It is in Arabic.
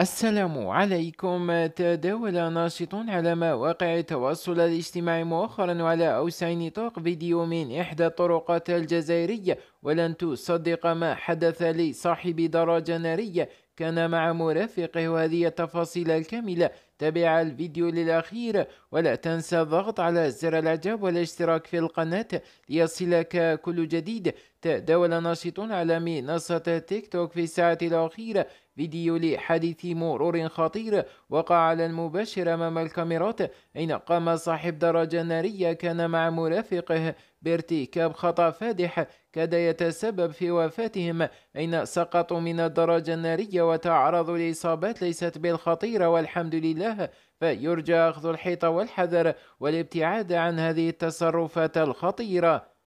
السلام عليكم تداول ناشط على مواقع التواصل الاجتماعي مؤخرا على أوسع نطاق فيديو من إحدى الطرقات الجزائرية ولن تصدق ما حدث لصاحب دراجة نارية كان مع مرافقه وهذه التفاصيل الكاملة تابع الفيديو للأخير ولا تنسى الضغط على زر الإعجاب والاشتراك في القناة ليصلك كل جديد تداول ناشطون على منصة تيك توك في الساعة الأخيرة فيديو لحادث مرور خطير وقع على المباشر أمام الكاميرات أين قام صاحب دراجة نارية كان مع مرافقه بارتكاب خطأ فادح كاد يتسبب في وفاتهم أين سقطوا من الدرجة النارية وتعرضوا لإصابات ليست بالخطيرة والحمد لله فيرجى أخذ الحيطة والحذر والابتعاد عن هذه التصرفات الخطيرة